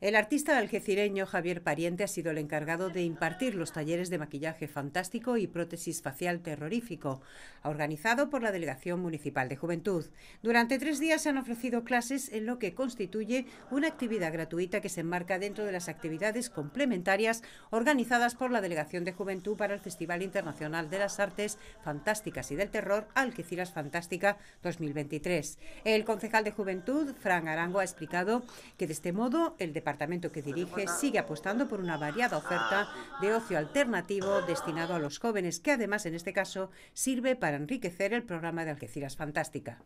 El artista algecireño Javier Pariente ha sido el encargado de impartir los talleres de maquillaje fantástico y prótesis facial terrorífico, organizado por la Delegación Municipal de Juventud. Durante tres días se han ofrecido clases en lo que constituye una actividad gratuita que se enmarca dentro de las actividades complementarias organizadas por la Delegación de Juventud para el Festival Internacional de las Artes Fantásticas y del Terror Algeciras Fantástica 2023. El concejal de Juventud, Fran Arango, ha explicado que de este modo el departamento el departamento que dirige sigue apostando por una variada oferta ah, de ocio alternativo destinado a los jóvenes, que además en este caso sirve para enriquecer el programa de Algeciras Fantástica.